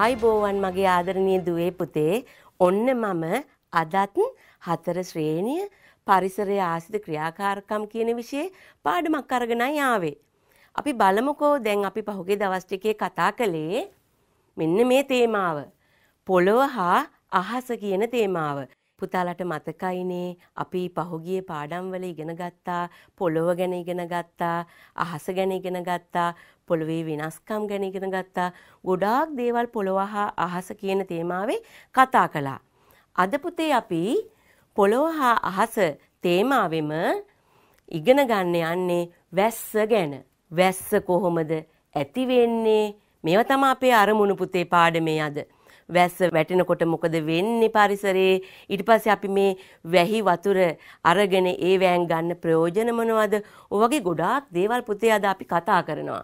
ආයිබෝවන් මගේ ආදරණය දුවේ පුතේ ඔන්න මම අදත් හතර ශ්‍රේණිය පරිසරය ආසිත ක්‍රියාකාරකම් කියන විෂය පාඩමක් අරගෙනයි ආවේ. අපි බලමුකෝ දැන් අපි පහුගේ දවස්ටිකේ කතා කළේ මෙන්න මේ තේමාව. පොළොව හා අහස කියන තේමාව. පුතාලට මතකයිනේ අපි පහුගිය පාඩම්වල ඉගෙන ගත්තා පොළොව ගැන ඉගෙන ගත්තා අහස ගැන ඉගෙන ගත්තා පොළොවේ වෙනස්කම් ගැන ඉගෙන ගත්තා ගොඩාක් දේවල් පොළොව හා අහස කියන තේමාවේ කතා කළා. අද පුතේ අපි පොළොව හා අහස තේමාවෙම ඉගෙන ගන්න යන්නේ වැස්ස ගැන. වැස්ස කොහොමද ඇති වෙන්නේ? මේවා තමයි අපේ අරමුණු පුතේ පාඩමේ අද. වැස්ස වැටෙනකොට මොකද වෙන්නේ පරිසරයේ ඊට පස්සේ අපි මේ වැහි වතුර අරගෙන ඒ වෑන් ගන්න ප්‍රයෝජන මොනවද? ඔවගේ ගොඩාක් දේවල් පුතේ අද අපි කතා කරනවා.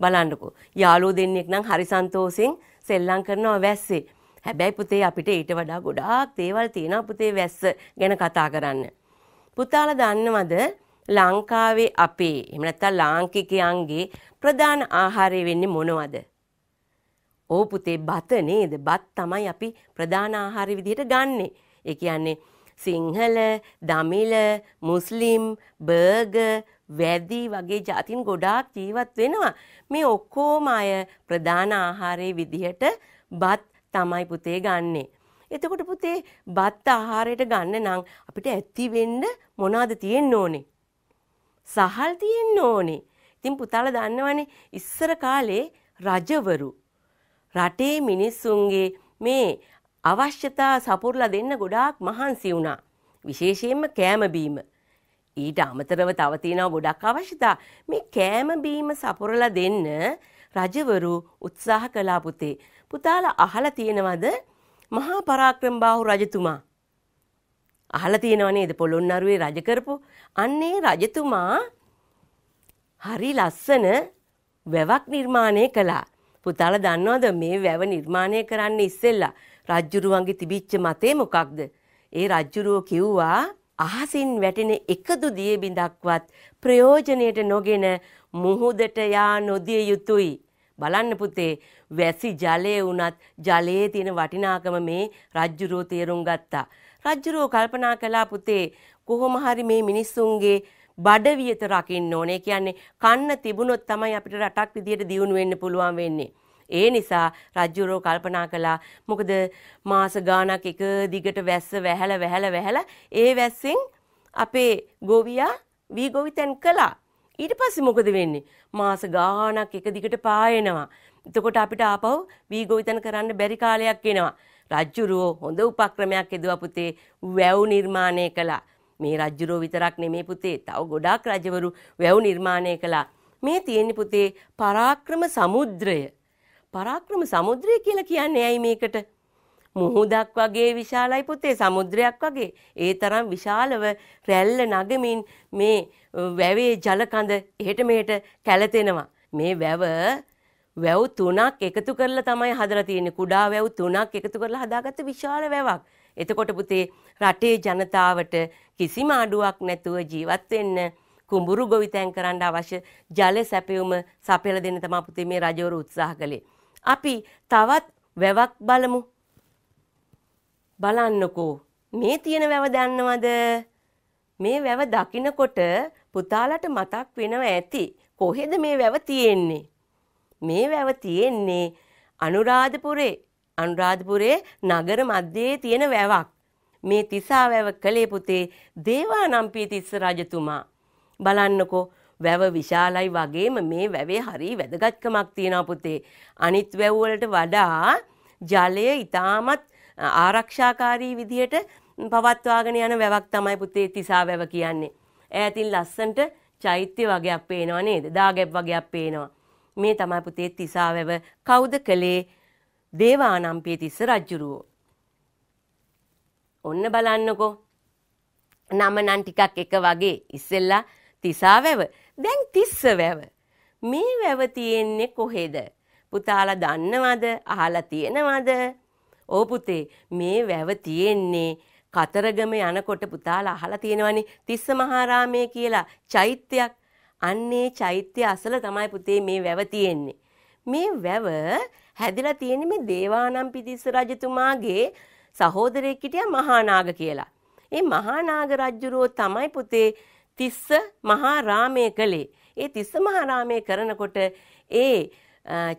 බලන්නකෝ. යාළුවෝ දෙන්නෙක් නම් හරි සන්තෝෂෙන් සෙල්ලම් කරනවා වැස්සේ. හැබැයි පුතේ අපිට ඊට වඩා ගොඩාක් දේවල් තියෙනවා පුතේ වැස්ස ගැන කතා කරන්න. පුතාලා දන්නවද ලංකාවේ අපේ එහෙම නැත්නම් ලාංකිකයන්ගේ ප්‍රධාන ආහාරය වෙන්නේ මොනවද? ඕ පුතේ බත නේද? බත් තමයි අපි ප්‍රධාන ආහාර විදිහට ගන්නෙ. ඒ කියන්නේ සිංහල, දමිළ, මුස්ලිම්, බර්ගර්, වැදි වගේ ජාතින් ගොඩාක් ජීවත් වෙනවා. මේ ඔක්කොම අය ප්‍රධාන ආහාරයේ විදිහට බත් තමයි පුතේ ගන්නෙ. එතකොට පුතේ බත් ආහාරයට ගන්න නම් අපිට ඇති වෙන්න මොනවද තියෙන්න ඕනේ? සහල් තියෙන්න ඕනේ. ඉතින් පුතාලා දන්නවනේ ඉස්සර කාලේ රජවරු රටේ මිනිස්සුන්ගේ මේ අවශ්‍යතා සපුරලා දෙන්න ගොඩාක් මහන්සි වුණා. විශේෂයෙන්ම කෑමබීම. ඊට අමතරව තවතියෙනව ගොඩක් අවශ්‍යතා මේ කෑමබීම සපුරලා දෙන්න රජවරු උත්සාහ කලා පුතේ. පුතාල අහලා තියෙනවද මහා පරාක්‍රමබාහු රජතුමා. අහලා තියෙනව නේද පොළොන්නරුවේ රජ කරපු අන්නේ රජතුමා හරි ලස්සන වැවක් නිර්මාණය කළා. පුතාලා දන්නවද මේ වැව නිර්මාණය කරන්න ඉස්සෙල්ලා රජ්ජුරුවන්ගේ තිබිච්ච මතේ මොකක්ද? ඒ රජ්ජුරුව කිව්වා අහසින් වැටෙන එකදු දිය බිඳක්වත් ප්‍රයෝජනයට නොගෙන මුහුදට යා නොදිය යුතුයි. බලන්න පුතේ වැසි ජලය වුණත් ජලයේ තියෙන වටිනාකම මේ රජ්ජුරුව තේරුම් ගත්තා. රජ්ජුරුව කල්පනා කළා පුතේ කොහොම හරි මේ මිනිස්සුන්ගේ බඩවියත රකින්න ඕනේ. කියන්නේ කන්න තිබුණොත් තමයි අපිට රටක් විදියට දියුණු වෙන්න පුළුවන් වෙන්නේ. ඒ නිසා රජ්ජුරෝ කල්පනා කළා මොකද මාස ගාණක් එක දිගට වැස්ස වැහැල වැහැල වැහැල ඒ වැස්සෙන් අපේ ගොවියා වී ගොවිතැන් කළා. ඊට පස්සේ මොකද වෙන්නේ? මාස ගාණක් එක දිගට පායනවා. එතකොට අපිට ආපහු වී ගොවිතැන් කරන්න බැරි කාලයක් එනවා. රජ්ජුරුවෝ හොඳ උපක්‍රමයක් යෙදුවා පුතේ වැව් නිර්මාණය කළා. මේ රජ්ජුරෝ විතරක් නෙමේ පුතේ තව ගොඩාක් රජවරු වැව් නිර්මාණය කළා. මේ තියෙන පුතේ පරාක්‍රම සමුද්‍රය. පරාක්‍රම සමුද්‍රය කියලා කියන්නේ ඇයි මේකට? මුහුදක් වගේ විශාලයි පුතේ සමුද්‍රයක් වගේ. ඒ තරම් විශාලව රැල්ල නගමින් මේ වැවේ ජලකඳ එහෙට මෙහෙට කැළතෙනවා. මේ වැව වැව් තුනක් එකතු කරලා තමයි හදලා තියෙන්නේ. කුඩා වැව් තුනක් එකතු කරලා හදාගත්ත විශාල වැවක්. එතකොට පුතේ රටේ ජනතාවට කිසිම අඩුවක් නැතුව ජීවත් වෙන්න කුඹුරු ගොවිතැන් කරන්න අවශ්‍ය ජල සැපයුම සපයලා දෙන්න තමයි පුතේ මේ රජවරු උත්සාහ කළේ. අපි තවත් වැවක් බලමු. බලන්නකෝ මේ තියෙන වැව දන්නවද? මේ වැව දකිනකොට පුතාලට මතක් වෙනවා ඇති. කොහෙද මේ වැව තියෙන්නේ? මේ වැව තියෙන්නේ අනුරාධපුරේ අනුරාධපුරේ නගර මැදේ තියෙන වැවක්. මේ තිසා වැව කලේ පුතේ දේවානම්පිය තිස්ස රජතුමා. බලන්නකෝ වැව විශාලයි වගේම මේ වැවේ හරි වැදගත්කමක් තියෙනවා පුතේ. අනිත් වැව් වලට වඩා ජලය ඊටමත් ආරක්ෂාකාරී විදියට පවත්වාගෙන යන වැවක් තමයි පුතේ තිසා වැව කියන්නේ. ඈතින් ලස්සන්ට චෛත්‍ය වගේක් පේනවා නේද? දාගැබ් වගේක් පේනවා. මේ තමයි පුතේ තිසා වැව කවුද කළේ? දේවානම්පියතිස්ස රජ්ජුරුවෝ. ඔන්න බලන්නකෝ. නම නම් ටිකක් එක වගේ ඉස්සෙල්ලා තිසා වැව දැන් තිස්ස වැව. මේ වැව තියෙන්නේ කොහෙද? පුතාලා දන්නවද? අහලා තියෙනවද? ඕ පුතේ මේ වැව තියෙන්නේ කතරගම යනකොට පුතාලා අහලා තියෙනවනේ තිස්ස මහාරාමය කියලා චෛත්‍යයක්. අන්නේ චෛත්‍ය අසල තමයි පුතේ මේ වැව තියෙන්නේ. මේ වැව හැදිලා තියෙන්නේ මේ දේවානම්පියතිස්ස රජතුමාගේ සහෝදරයෙක් හිටියා මහානාග කියලා. ඒ මහානාග රජුරෝ තමයි පුතේ තිස්ස මහා රාමය කළේ. ඒ තිස්ස මහා රාමය කරනකොට ඒ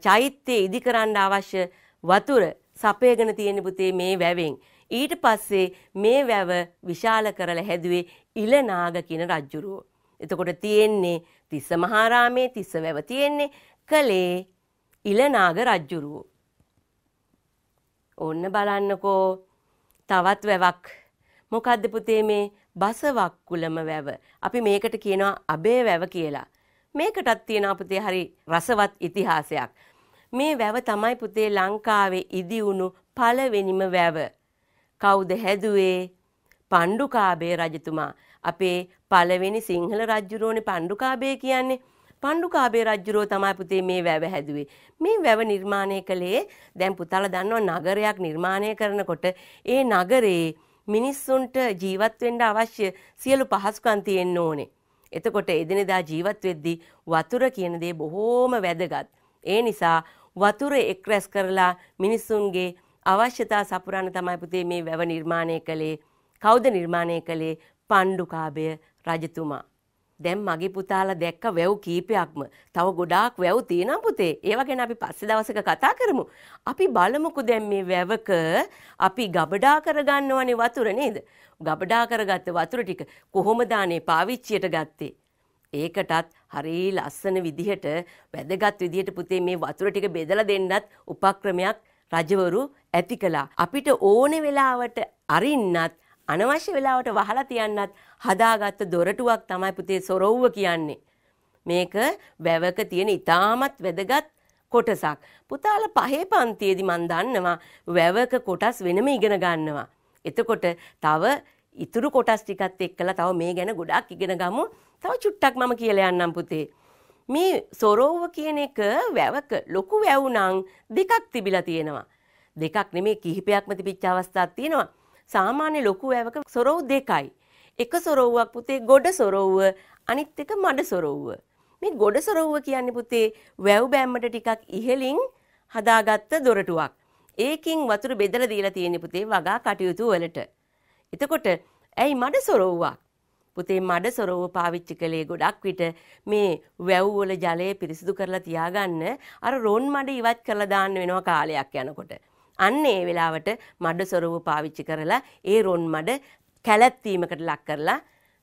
චෛත්‍යය ඉදි කරන්න අවශ්‍ය වතුර සපයගෙන තියෙන පුතේ මේ වැවෙන්. ඊට පස්සේ මේ වැව විශාල කරලා හැදුවේ ඉලනාග කියන රජුරුව. එතකොට තියෙන්නේ තිස්ස මහාරාමේ තිස්ස වැව තියෙන්නේ කලේ ඉලනාග රජ්ජුරුවෝ. ඔන්න බලන්නකෝ තවත් වැවක් මොකද්ද පුතේ මේ බසවක්කුලම වැව. අපි මේකට කියනවා අබේ වැව කියලා. මේකටත් තියෙනවා පුතේ හරි රසවත් ඉතිහාසයක්. මේ වැව තමයි පුතේ ලංකාවේ ඉදි වුණු පළවෙනිම වැව. කවුද හැදුවේ? පණ්ඩුකාභය රජතුමා. අපේ පළවෙනි සිංහල රජුරෝනේ පණ්ඩුකාභය කියන්නේ. පණ්ඩුකාභය රජුරෝ තමයි පුතේ මේ වැව හැදුවේ. මේ වැව නිර්මාණය කළේ දැන් පුතාලා දන්නවා නගරයක් නිර්මාණය කරනකොට ඒ නගරේ මිනිස්සුන්ට ජීවත් වෙන්න අවශ්‍ය සියලු පහසුකම් තියෙන්න ඕනේ. එතකොට එදිනෙදා ජීවත් වෙද්දී වතුර කියන දේ බොහෝම වැදගත්. ඒ නිසා වතුර එක් රැස් කරලා මිනිස්සුන්ගේ අවශ්‍යතා සපුරන්න තමයි පුතේ මේ වැව නිර්මාණය කළේ. කවුද නිර්මාණය කළේ? පණ්ඩුකාභය රජතුමා. දැන් මගේ පුතාලා දැක්ක වැව් කීපයක්ම. තව ගොඩාක් වැව් තියෙනවා පුතේ. ඒවා ගැන අපි පස්සේ දවසක කතා කරමු. අපි බලමුකෝ දැන් මේ වැවක අපි ගබඩා කරගන්න ඕනේ වතුර නේද? ගබඩා කරගත්ත වතුර ටික කොහොමද අනේ පාවිච්චියට ගත්තේ? ඒකටත් හරි ලස්සන විදිහට වැදගත් විදිහට පුතේ මේ වතුර ටික බෙදලා දෙන්නත් උපක්‍රමයක් රජවරු ඇති කළා. අපිට ඕන වෙලාවට අරින්නත් අනවශ්‍ය වෙලාවට වහලා තියන්නත් හදාගත්ත දොරටුවක් තමයි පුතේ සොරවුව කියන්නේ. මේක වැවක තියෙන ඉතාමත් වැදගත් කොටසක්. පුතාල පහේ පන්තියේදී මන් දන්නවා වැවක කොටස් වෙනම ඉගෙන ගන්නවා. එතකොට තව ඉතුරු කොටස් ටිකත් එක්කලා තව මේ ගැන ගොඩක් ඉගෙන ගමු. තව චුට්ටක් මම කියලා යන්නම් පුතේ. මේ සොරෝව කියන එක වැවක ලොකු වැවුනම් දෙකක් තිබිලා තියෙනවා. දෙකක් නෙමේ කිහිපයක්ම තිබිච්ච අවස්ථාවක් තියෙනවා. සාමාන්‍ය ලොකු වැවක සොරව් දෙකයි. එක සොරව්වක් පුතේ ගොඩ සොරව්ව අනිත් එක මඩ සොරව්ව. මේ ගොඩ සොරව්ව කියන්නේ පුතේ වැව් බෑම්මට ටිකක් ඉහලින් හදාගත්ත දොරටුවක්. ඒකින් වතුර බෙදලා දීලා තියෙන පුතේ වගා කටයුතු වලට. එතකොට ඇයි මඩ සොරව්වක්? පුතේ මඩ සොරව්ව පාවිච්චි කළේ ගොඩක් විට මේ වැව් වල ජලය පිරිසිදු කරලා තියාගන්න අර රොන් මඩ ඉවත් කරලා දාන්න වෙනවා කාලයක් යනකොට. අන්න ඒ වෙලාවට මඩ සොරව පාවිච්චි කරලා ඒ රොන් මඩ කැලැත්වීමකට ලක් කරලා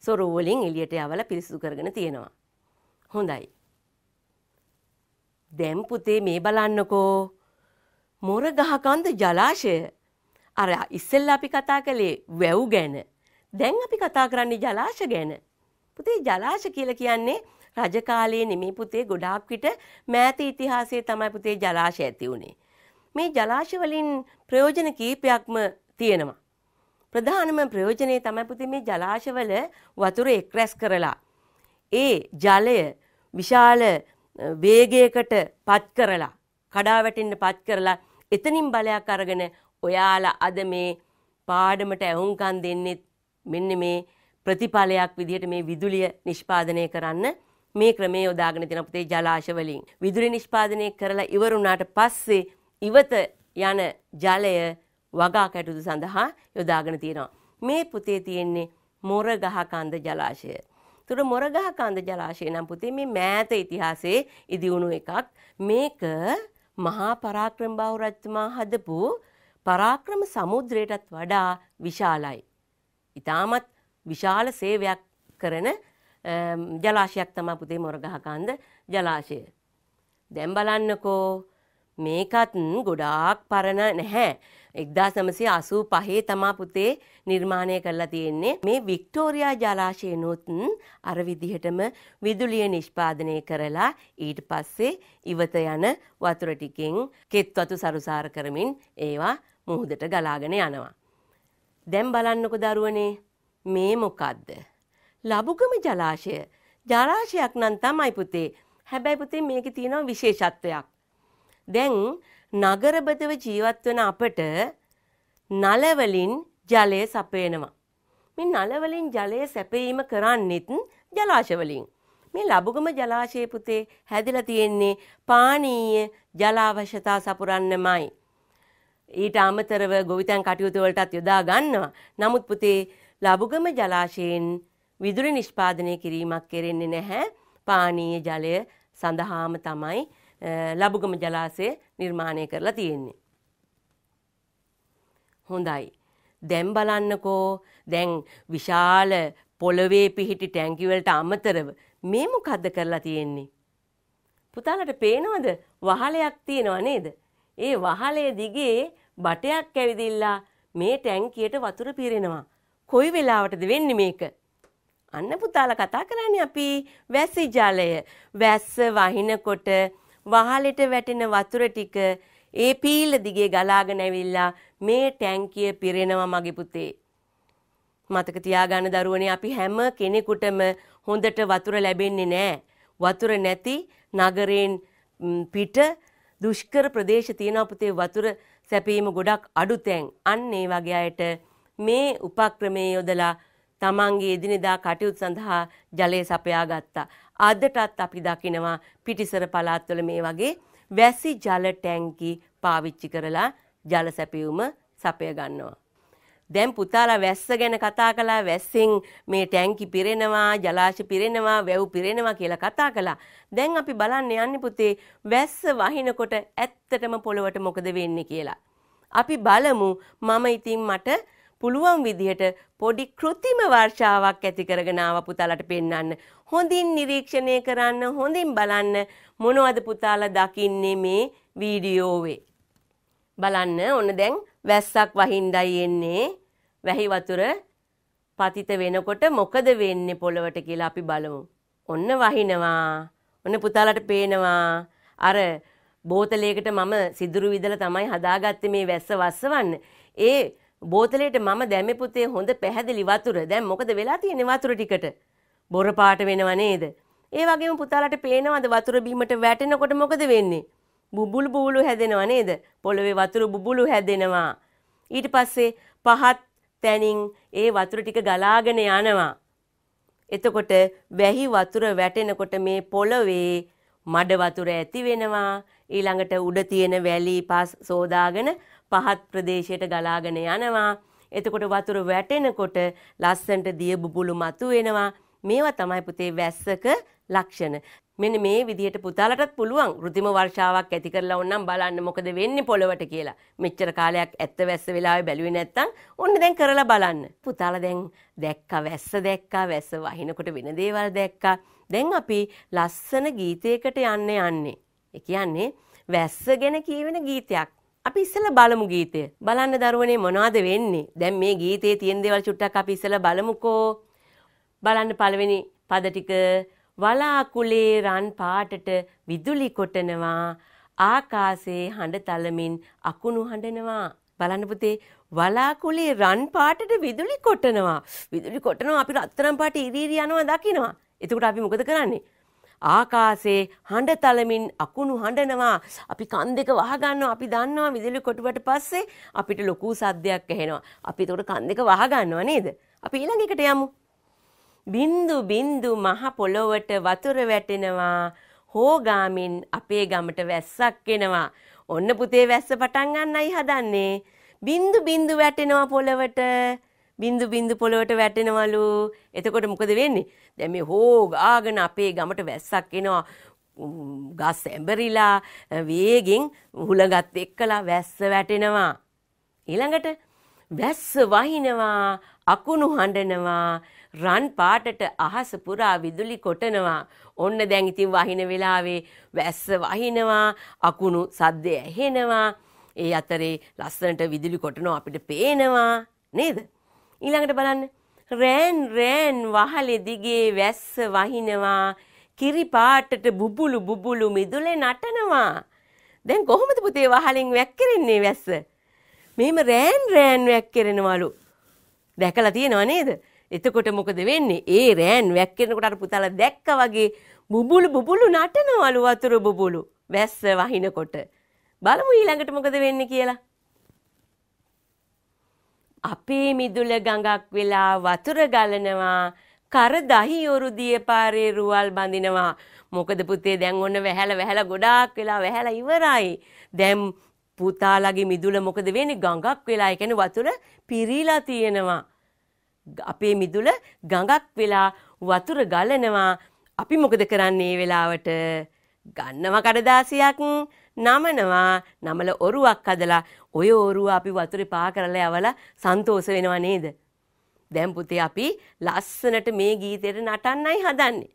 සොරුවලින් එලියට යවල පිරිසිදු කරගෙන තියෙනවා. හොඳයි. දැම් පුතේ මේ බලන්නකෝ. මොර ගහකන්ද ජලාශය. අර ඉස්සෙල්ල අපි කතා කළේ වැව් ගැන. දැන් අපි කතා කරන්නේ ජලාශ ගැන. පුතේ ජලාශ කියලා කියන්නේ රජ කාලයේ නෙමේ පුතේ ගොඩාක් විට මෑත ඉතිහාසයේ තමයි පුතේ ජලාශය ඇති වුනේ. මේ ජලාශ වලින් ප්‍රයෝජන කීපයක්ම තියෙනවා. ප්‍රධානම ප්‍රයෝජනේ තමයි පුතේ මේ ජලාශවල වතුර එක්රැස් කරලා ඒ ජලය විශාල වේගයකට පත් කරලා කඩාවැටෙන්න පත් කරලා එතනින් බලයක් අරගෙන ඔයාලා අද මේ පාඩමට ඇහුම්කන් දෙන්නෙත් මෙන්න මේ ප්‍රතිඵලයක් විදිහට මේ විදුලිය නිෂ්පාදනය කරන්න මේ ක්‍රමේ යොදාගෙන තියෙන අපේ ජලාශ වලින් විදුලි නිෂ්පාදනය කරලා ඉවරුණාට පස්සේ ඉවත යන ජලය වගා කැටුදු සඳහා යොදාගෙන තියෙනවා. මේ පුතේ තියෙන්නේ මොරගහකන්ද ජලාශය. තුර මොරගහකන්ද ජලාශය නම් පුතේ මේ මෑත ඉතිහාසයේ ඉදිවුණු එකක්. මේක මහා පරාක්‍රම බාහු රජතුමා හදපු පරාක්‍රම සමුද්‍රයටත් වඩා විශාලයි. ඉතාමත් විශාල සේවයක් කරන ජලාශයක් තමයි පුතේ මොරගහකන්ද ජලාශය. දැන් බලන්නකෝ මේකත් ගොඩාක් පරණ නැහැ. එක්දා සමසය අසූ පහේ තමා පුතේ නිර්මාණය කරලා තියෙන්නේ මේ වික්ටෝරයා ජලාශයනොත්න් අර විදිහටම විදුලිය නිෂ්පාදනය කරලා ඊට පස්සේ ඉවත යන වතුරටිකෙන් කෙත්වතු සරුසාර කරමින් ඒවා මුහුදට ගලාගෙන යනවා. දැම් බලන්නකො දරුවනේ මේ මොකක්ද. ලබුගම ජලාශය ජලාශයක් නම් තමයි පුතේ හැබැයි පුතේ මේක තියෙනවා විශේෂත්වයක්. දැන් නගරබදව ජීවත් වෙන අපට නල වලින් ජලය සපයනවා. මේ නල වලින් ජලය සැපීම කරන්නේත් ජලාශ වලින්. මේ ලබුගම ජලාශය පුතේ හැදිලා තියෙන්නේ පානීය ජල අවශ්‍යතා සපුරන්නමයි. ඊට අමතරව ගොවිතැන් කටයුතු වලටත් යොදා ගන්නවා. නමුත් පුතේ ලබුගම ජලාශයෙන් විදුලි නිෂ්පාදනය කිරීමක් කෙරෙන්නේ නැහැ. පානීය ජලය සඳහාම තමයි ලබුගම ජලාසය නිර්මාණය කරලා තියෙන්නේ. හොඳයි. දැන් බලන්නකෝ දැන් විශාල පොළවේ පිහිටි ටැංකිවලට අමතරව මේ මොකද්ද කරලා තියෙන්නේ? පුතාලට පේනවද වහලයක් තියෙනව නේද? ඒ වහලේ දිගේ බටයක් ඇවිදිලා මේ ටැංකියට වතුර පිරෙනවා. කොයි වෙලාවටද වෙන්නේ මේක? අන්න පුතාලා කතා කරන්නේ අපි වැසි ජලය. වැස්ස වහිනකොට වහලෙට වැටෙන වතුර ටික ඒ පීල දිගේ ගලාගෙන ඇවිල්ලා මේ ටැංකිය පිරෙනවා මගේ පුතේ. මතක තියාගන්න දරුවනේ අපි හැම කෙනෙකුටම හොඳට වතුර ලැබෙන්නේ නැහැ. වතුර නැති නගරයෙන් පිට දුෂ්කර ප්‍රදේශ තියෙන පුතේ වතුර සැපීම ගොඩක් අඩු තැන්. අන්න ඒ වගේ අයට මේ උපක්‍රමයේ යොදලා තමන්ගේ එදිනෙදා කටයුතු සඳහා ජලය සපයා ගත්තා. අදටත් අපි දකිනවා පිටිසර පළාත්වල මේ වගේ වැසි ජල ටැංකි පාවිච්චි කරලා ජල සැපියුම සපය ගන්නවා. දැන් පුතාලා වැස්ස ගැන කතා කළා වැස්සෙන් මේ ටැංකි පිරෙනවා ජලාශ පිරෙනවා වැව් පිරෙනවා කියලා කතා කළා. දැන් අපි බලන්න යන්නේ පුතේ වැස්ස වහිනකොට ඇත්තටම පොළවට මොකද වෙන්නේ කියලා. අපි බලමු මම ඉතින් මට පුළුවන් විදිහට පොඩි කෘතිම වර්ෂාවක් ඇති කරගෙන ආව පුතාලට පෙන්වන්න. හොඳින් නිරීක්ෂණය කරන්න, හොඳින් බලන්න මොනවද පුතාලා දකින්නේ මේ වීඩියෝවේ. බලන්න ඔන්න දැන් වැස්සක් වහින්දයි එන්නේ. වැහි වතුර පතිත වෙනකොට මොකද වෙන්නේ පොළවට කියලා අපි බලමු. ඔන්න වහිනවා. ඔන්න පුතාලට පේනවා. අර බෝතලයකට මම සිදුරු විදලා තමයි හදාගත්තේ මේ වැස්ස වස්සවන්න. ඒ බෝතලයට මම දැමි පුතේ හොඳ පැහැදිලි වතුර. දැන් මොකද වෙලා තියෙන්නේ වතුර ටිකට? බොර පාට වෙනව නේද? ඒ වගේම පුතාලට පේනවද වතුර බීමට වැටෙනකොට මොකද වෙන්නේ? බුබුලු බුබුලු හැදෙනව නේද? පොළවේ වතුර බුබුලු හැදෙනවා. ඊට පස්සේ පහත් තැනින් ඒ වතුර ටික ගලාගෙන යනවා. එතකොට වැහි වතුර වැටෙනකොට මේ පොළවේ මඩ වතුර ඇති වෙනවා. ඊළඟට උඩ තියෙන වැලි පස් සෝදාගෙන පහත් ප්‍රදේශයට ගලාගෙන යනවා. එතකොට වතුර වැටෙනකොට ලස්සන්ට දිය බුබුලු මතුවෙනවා. මේවා තමයි පුතේ වැස්සක ලක්ෂණ. මෙන්න මේ විදිහට පුතාලටත් පුළුවන් ෘතිම වර්ෂාවක් ඇති කරලා ඕනම් බලන්න මොකද වෙන්නේ පොළවට කියලා. මෙච්චර කාලයක් ඇත්ත වැස්ස වෙලාවේ බැලුවේ නැත්තම් ඔන්න දැන් කරලා බලන්න. පුතාලා දැන් දැක්කා වැස්ස දැක්කා වැස්ස වහිනකොට වෙන දේවල් දැක්කා. දැන් අපි ලස්සන ගීතයකට යන්න යන්නේ. ඒ කියන්නේ වැස්ස ගැන කියවෙන ගීතයක්. අපි ඉස්සෙල්ලා බලමු ගීතය. බලන්න දරුවනේ මොනවද වෙන්නේ? දැන් මේ ගීතයේ තියෙන දේවල් චුට්ටක් අපි ඉස්සෙල්ලා බලමුකෝ. බලන්න පළවෙනි පද ටික වලාකුලේ රන් පාටට විදුලි කොටනවා ආකාශයේ හඬ තලමින් අකුණු හඬනවා බලන්න පුතේ වලාකුලේ රන් පාටට විදුලි කොටනවා විදුලි කොටනවා අපි රත්තරන් පාට ඉරි ඉරි යනවා දකිනවා එතකොට අපි මොකද කරන්නේ ආකාසේ හඬ තලමින් අකුණු හඬනවා අපි කන් දෙක වහගන්නවා අපි දන්නවා විදුලි කොටුවට පස්සේ අපිට ලොකු සද්දයක් ඇහෙනවා අපි ඒකට කන් දෙක වහගන්නවා නේද අපි ඊළඟ එකට යමු බින්දු බින්දු මහ පොළොවට වතුර වැටෙනවා හෝගාමින් අපේ ගමට වැස්සක් එනවා ඔන්න පුතේ වැස්ස පටන් ගන්නයි හදන්නේ බින්දු බින්දු වැටෙනවා පොළොවට බින්දු බින්දු පොළොවට වැටෙනවලු. එතකොට මොකද වෙන්නේ? දැන් මේ හෝ ගාගෙන අපේ ගමට වැස්සක් එනවා. ගස් ඇඹරිලා වේගෙන් හුලඟත් එක්කලා වැස්ස වැටෙනවා. ඊළඟට වැස්ස වහිනවා, අකුණු හඬනවා, රන් පාටට අහස පුරා විදුලි කොටනවා. ඔන්න දැන් ඉතින් වහින වෙලාවේ වැස්ස වහිනවා, අකුණු සද්දය ඇහෙනවා. ඒ අතරේ ලස්සනට විදුලි කොටනවා අපිට පේනවා. නේද? ඊළඟට බලන්න රෑන් රෑන් වහලෙ දිගේ වැස්ස වහිනවා කිරි පාටට බුබුලු බුබුලු මිදුලේ නටනවා. දැන් කොහොමද පුතේ වහලෙන් වැක්කිරෙන්නේ වැස්ස? මෙහෙම රෑන් රෑන් වැක්කිරෙනවලු. දැකලා තියෙනව නේද? එතකොට මොකද වෙන්නේ? ඒ රෑන් වැක්කිරෙනකොට අර පුතාලා දැක්ක වගේ බුබුලු බුබුලු නටනවලු වතුර බුබුලු. වැස්ස වහිනකොට. බලමු ඊළඟට මොකද වෙන්නේ කියලා. අපේ මිදුල ගඟක් වෙලා වතුර ගලනවා කර දහියොරු දියපාරේ රුවල් බඳිනවා මොකද පුතේ දැන් ඔන්න වැහැල වැහැල ගොඩාක් වෙලා වැහැල ඉවරයි දැන් පුතාලගේ මිදුල මොකද වෙන්නේ ගඟක් වෙලා ඒ කියන්නේ වතුර පිරීලා තියෙනවා අපේ මිදුල ගඟක් වෙලා වතුර ගලනවා අපි මොකද කරන්නේ මේ වෙලාවට ගන්නව කඩදාසියක් නමනවා නමල ඔරුවක් අදලා ඔය ඔරුව අපි වතුරේ පා කරලා යවලා සන්තෝෂ වෙනවා නේද? දැන් පුතේ අපි ලස්සනට මේ ගීතයට නටන්නයි හදන්නේ.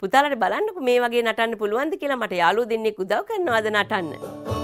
පුතාලට බලන්නකෝ මේ වගේ නටන්න පුළුවන්ද කියලා මට යාළුවෝ දෙන්නෙක් උදව් කරනවාද නටන්න.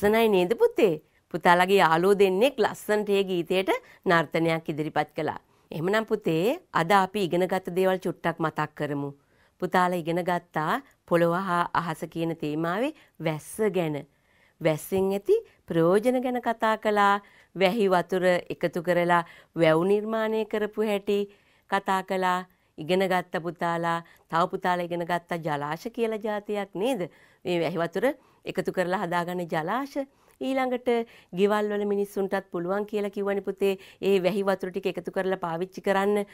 ලස්සනයි නේද පුතේ? පුතාලගේ යාළුවෝ දෙන්නෙක් ලස්සනට ඒ ගීතයට නර්තනයක් ඉදිරිපත් කළා. එහෙමනම් පුතේ අද අපි ඉගෙනගත් දේවල් චුට්ටක් මතක් කරමු. පුතාලා ඉගෙන ගත්තා පොළොව හා අහස කියන තේමාවේ වැස්ස ගැන. වැස්සෙන් ඇති ප්‍රයෝජන ගැන කතා කළා. වැහි වතුර එකතු කරලා වැව් නිර්මාණය කරපු හැටි කතා කළා. ඉගෙන ගත්ත පුතාලා තව පුතාලා ඉගෙන ගත්ත ජලාශ කියලා જાතියක් නේද? මේ වැහි වතුර එකතු කරලා හදාගන්න ජලාශ ඊළඟට ගෙවල් වල මිනිස්සුන්ටත් පුළුවන් කියලා කිව්වනේ පුතේ ඒ වැහි වතුර ටික එකතු කරලා පාවිච්චි කරන්න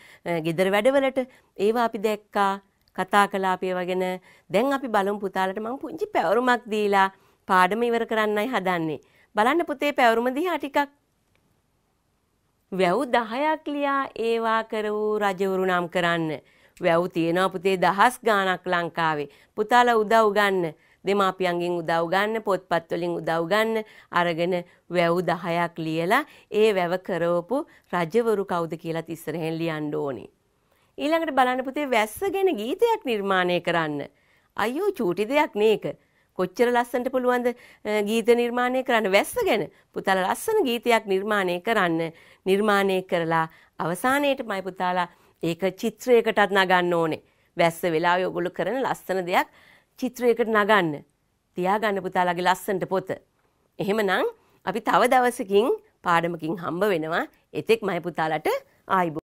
ගෙදර වැඩවලට ඒවා අපි දැක්කා කතා කළා අපි වගෙන දැන් අපි බලමු පුතාලට මම පුංචි පැවරුමක් දීලා පාඩම ඉවර කරන්නයි හදන්නේ බලන්න පුතේ පැවරුම දිහා ටිකක් වැව් 10ක් ලියා ඒවා කරවූ රජවරු නම් කරන්න වැව් තියෙනවා පුතේ දහස් ගාණක් ලංකාවේ පුතාලා උදව් ගන්න දෙමාපියන්ගෙන් උදව් ගන්න, පොත්පත් වලින් උදව් ගන්න, අරගෙන වැව් 10ක් ලියලා ඒ වැව කරවපු රජවරු කවුද කියලා ඉස්සරහෙන් ලියන්න ඕනේ. ඊළඟට බලන්න පුතේ වැස්ස ගැන ගීතයක් නිර්මාණය කරන්න. අයියෝ චූටි දෙයක් නේක. කොච්චර ලස්සනට පුළුවන්ද ගීත නිර්මාණය කරන්න වැස්ස ගැන පුතාලා ලස්සන ගීතයක් නිර්මාණය කරන්න නිර්මාණය කරලා අවසානයේට මයි පුතාලා ඒක චිත්‍රයකටත් නගන්න ඕනේ. වැස්ස වෙලාවේ ඔයගොල්ලෝ කරන ලස්සන දෙයක් චිත්‍රයකට නගන්න. තියාගන්න පුතාලගේ ලස්සන්ට පොත. එහෙමනම් අපි තව දවසකින් පාඩමකින් හම්බ වෙනවා. එතෙක් මම පුතාලට ආයිබෝ